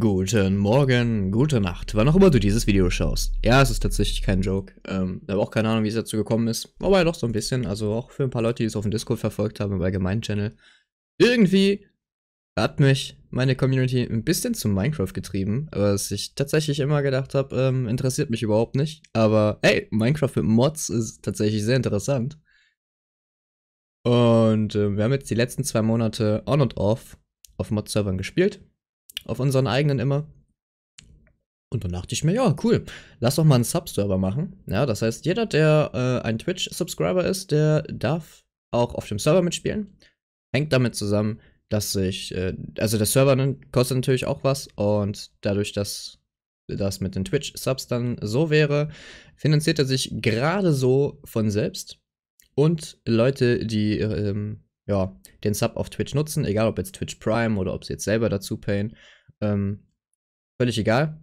Guten Morgen, gute Nacht, wann auch immer du dieses Video schaust. Ja, es ist tatsächlich kein Joke. Ähm, habe auch keine Ahnung, wie es dazu gekommen ist. Wobei doch so ein bisschen, also auch für ein paar Leute, die es auf dem Discord verfolgt haben, im gemein Channel. Irgendwie hat mich meine Community ein bisschen zu Minecraft getrieben, was ich tatsächlich immer gedacht habe, ähm, interessiert mich überhaupt nicht. Aber hey, Minecraft mit Mods ist tatsächlich sehr interessant. Und äh, wir haben jetzt die letzten zwei Monate on und off auf Mod-Servern gespielt auf unseren eigenen immer. Und dann dachte ich mir, ja, cool, lass doch mal einen Sub-Server machen. Ja, das heißt, jeder, der äh, ein Twitch-Subscriber ist, der darf auch auf dem Server mitspielen. Hängt damit zusammen, dass ich, äh, also der Server kostet natürlich auch was und dadurch, dass das mit den Twitch-Subs dann so wäre, finanziert er sich gerade so von selbst. Und Leute, die ähm, ja, den Sub auf Twitch nutzen, egal ob jetzt Twitch Prime oder ob sie jetzt selber dazu payen. Ähm, völlig egal.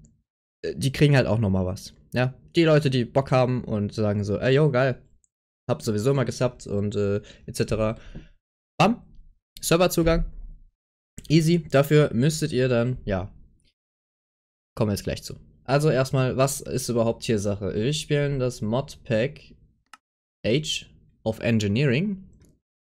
Äh, die kriegen halt auch nochmal was. Ja, die Leute, die Bock haben und sagen so, ey, yo, geil, hab sowieso mal gesubbt und äh, etc. Bam, Serverzugang. Easy. Dafür müsstet ihr dann, ja, kommen wir jetzt gleich zu. Also erstmal, was ist überhaupt hier Sache? Wir spielen das Modpack H of Engineering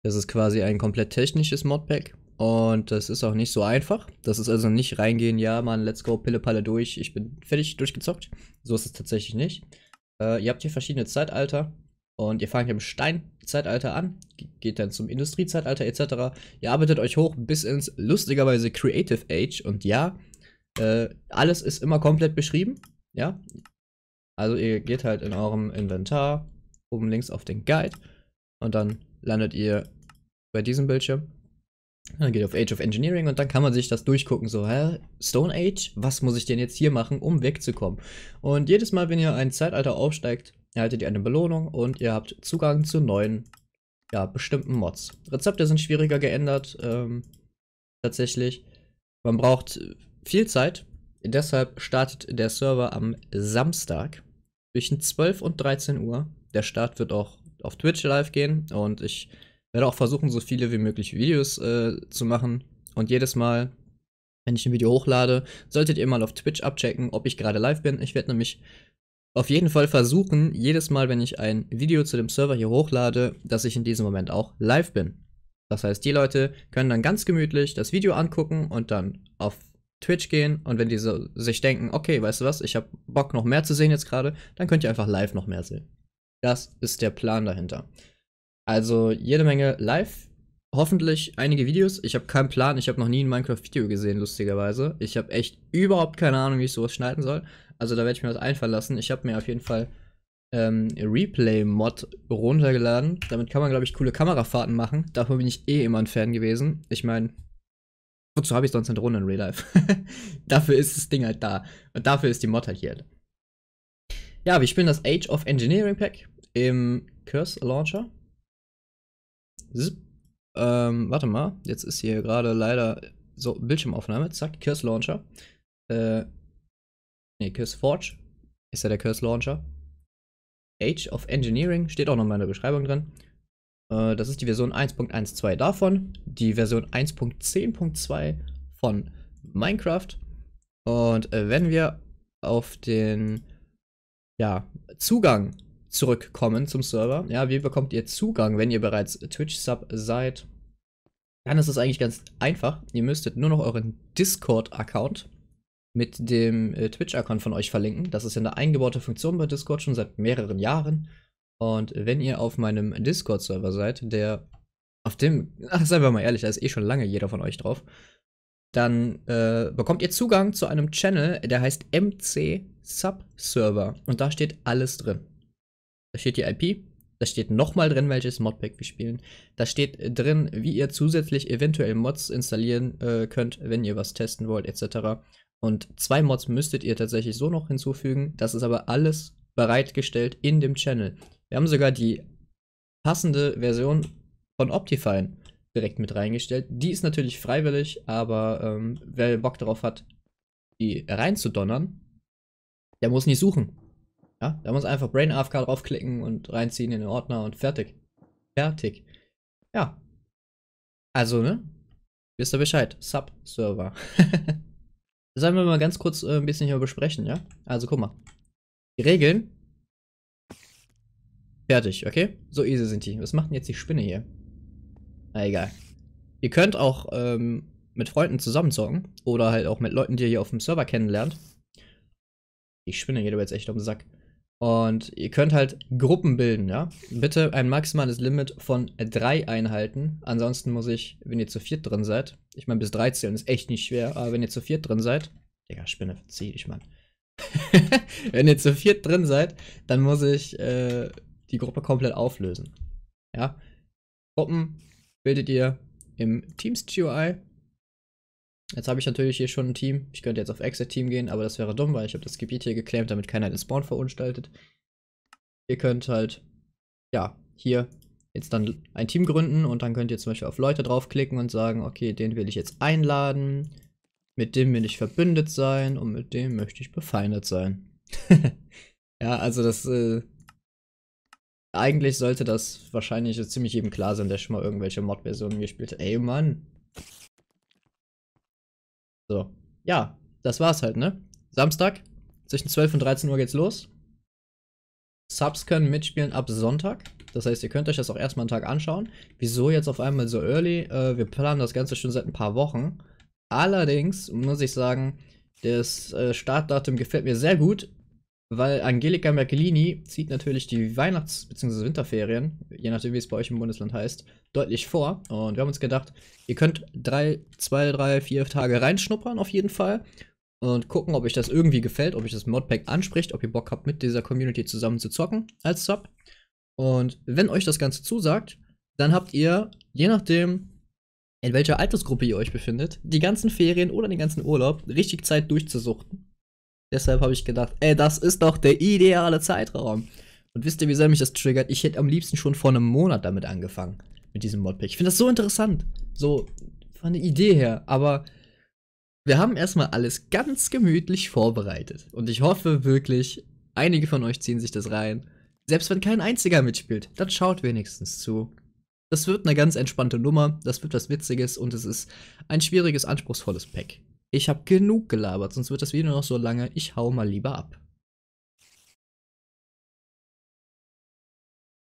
das ist quasi ein komplett technisches Modpack. Und das ist auch nicht so einfach. Das ist also nicht reingehen, ja, Mann, let's go, Pille, Palle durch, ich bin fertig, durchgezockt. So ist es tatsächlich nicht. Äh, ihr habt hier verschiedene Zeitalter und ihr fangt im Steinzeitalter an, geht dann zum Industriezeitalter etc. Ihr arbeitet euch hoch bis ins lustigerweise Creative Age und ja, äh, alles ist immer komplett beschrieben. Ja, also ihr geht halt in eurem Inventar oben links auf den Guide und dann landet ihr bei diesem Bildschirm. Dann geht auf Age of Engineering und dann kann man sich das durchgucken. So, hä, Stone Age, was muss ich denn jetzt hier machen, um wegzukommen? Und jedes Mal, wenn ihr ein Zeitalter aufsteigt, erhaltet ihr eine Belohnung und ihr habt Zugang zu neuen, ja, bestimmten Mods. Rezepte sind schwieriger geändert, ähm, tatsächlich. Man braucht viel Zeit, deshalb startet der Server am Samstag zwischen 12 und 13 Uhr. Der Start wird auch auf Twitch live gehen und ich werde auch versuchen, so viele wie möglich Videos äh, zu machen. Und jedes Mal, wenn ich ein Video hochlade, solltet ihr mal auf Twitch abchecken, ob ich gerade live bin. Ich werde nämlich auf jeden Fall versuchen, jedes Mal, wenn ich ein Video zu dem Server hier hochlade, dass ich in diesem Moment auch live bin. Das heißt, die Leute können dann ganz gemütlich das Video angucken und dann auf Twitch gehen und wenn die so sich denken, okay, weißt du was, ich habe Bock noch mehr zu sehen jetzt gerade, dann könnt ihr einfach live noch mehr sehen. Das ist der Plan dahinter. Also jede Menge live. Hoffentlich einige Videos. Ich habe keinen Plan. Ich habe noch nie ein Minecraft-Video gesehen, lustigerweise. Ich habe echt überhaupt keine Ahnung, wie ich sowas schneiden soll. Also da werde ich mir was einfallen lassen. Ich habe mir auf jeden Fall ähm, Replay-Mod runtergeladen. Damit kann man, glaube ich, coole Kamerafahrten machen. Davon bin ich eh immer ein Fan gewesen. Ich meine, wozu habe ich sonst eine Drohne in Real Life? dafür ist das Ding halt da. Und dafür ist die Mod halt hier. Ja, wir spielen das Age of Engineering Pack im Curse Launcher. Zip. Ähm, warte mal, jetzt ist hier gerade leider so Bildschirmaufnahme. Zack, Curse Launcher. Äh, ne, Curse Forge ist ja der Curse Launcher. Age of Engineering steht auch nochmal in der Beschreibung drin. Äh, das ist die Version 1.12 davon, die Version 1.10.2 von Minecraft. Und äh, wenn wir auf den ja, Zugang zurückkommen zum Server. Ja, wie bekommt ihr Zugang, wenn ihr bereits Twitch-Sub seid? Dann ist es eigentlich ganz einfach. Ihr müsstet nur noch euren Discord-Account mit dem äh, Twitch-Account von euch verlinken. Das ist ja eine eingebaute Funktion bei Discord schon seit mehreren Jahren. Und wenn ihr auf meinem Discord-Server seid, der auf dem, ach, seien wir mal ehrlich, da ist eh schon lange jeder von euch drauf, dann äh, bekommt ihr Zugang zu einem Channel, der heißt MC Sub Server. Und da steht alles drin. Da steht die IP, da steht nochmal drin, welches Modpack wir spielen. Da steht drin, wie ihr zusätzlich eventuell Mods installieren äh, könnt, wenn ihr was testen wollt, etc. Und zwei Mods müsstet ihr tatsächlich so noch hinzufügen. Das ist aber alles bereitgestellt in dem Channel. Wir haben sogar die passende Version von Optifine direkt mit reingestellt. Die ist natürlich freiwillig, aber ähm, wer Bock darauf hat, die reinzudonnern, der muss nicht suchen. Ja, da muss einfach Brain AFK draufklicken und reinziehen in den Ordner und fertig. Fertig. Ja. Also, ne? Wisst ihr Bescheid? Sub-Server. Sollen wir mal ganz kurz äh, ein bisschen hier besprechen, ja? Also, guck mal. Die Regeln. Fertig, okay? So easy sind die. Was macht denn jetzt die Spinne hier? Na egal. Ihr könnt auch ähm, mit Freunden zusammenzocken oder halt auch mit Leuten, die ihr hier auf dem Server kennenlernt. Die Spinne geht aber jetzt echt um den Sack. Und ihr könnt halt Gruppen bilden, ja. Bitte ein maximales Limit von drei einhalten. Ansonsten muss ich, wenn ihr zu viert drin seid, ich meine, bis 13 ist echt nicht schwer, aber wenn ihr zu viert drin seid, Digga, Spinne, verzieh dich, Mann. wenn ihr zu viert drin seid, dann muss ich äh, die Gruppe komplett auflösen. Ja. Gruppen bildet ihr im Teams GUI Jetzt habe ich natürlich hier schon ein Team. Ich könnte jetzt auf Exit-Team gehen, aber das wäre dumm, weil ich habe das Gebiet hier geclaimt, damit keiner den Spawn verunstaltet. Ihr könnt halt, ja, hier jetzt dann ein Team gründen und dann könnt ihr zum Beispiel auf Leute draufklicken und sagen, okay, den will ich jetzt einladen, mit dem will ich verbündet sein und mit dem möchte ich befeindet sein. ja, also das, äh, eigentlich sollte das wahrscheinlich ziemlich jedem klar sein, der schon mal irgendwelche Mod-Versionen gespielt hat. Ey, Mann, so. Ja, das war's halt, ne? Samstag, zwischen 12 und 13 Uhr geht's los. Subs können mitspielen ab Sonntag. Das heißt, ihr könnt euch das auch erstmal einen Tag anschauen. Wieso jetzt auf einmal so early? Äh, wir planen das Ganze schon seit ein paar Wochen. Allerdings muss ich sagen, das äh, Startdatum gefällt mir sehr gut. Weil Angelika Merkelini zieht natürlich die Weihnachts- bzw. Winterferien, je nachdem wie es bei euch im Bundesland heißt, deutlich vor. Und wir haben uns gedacht, ihr könnt drei, zwei, drei, vier Tage reinschnuppern auf jeden Fall und gucken, ob euch das irgendwie gefällt, ob euch das Modpack anspricht, ob ihr Bock habt, mit dieser Community zusammen zu zocken als Sub. Und wenn euch das Ganze zusagt, dann habt ihr, je nachdem, in welcher Altersgruppe ihr euch befindet, die ganzen Ferien oder den ganzen Urlaub richtig Zeit durchzusuchten. Deshalb habe ich gedacht, ey, das ist doch der ideale Zeitraum. Und wisst ihr, wie sehr mich das triggert? Ich hätte am liebsten schon vor einem Monat damit angefangen. Mit diesem Modpack. Ich finde das so interessant. So von der Idee her. Aber wir haben erstmal alles ganz gemütlich vorbereitet. Und ich hoffe wirklich, einige von euch ziehen sich das rein. Selbst wenn kein einziger mitspielt, dann schaut wenigstens zu. Das wird eine ganz entspannte Nummer, das wird was Witziges und es ist ein schwieriges, anspruchsvolles Pack ich habe genug gelabert, sonst wird das Video noch so lange. Ich hau mal lieber ab.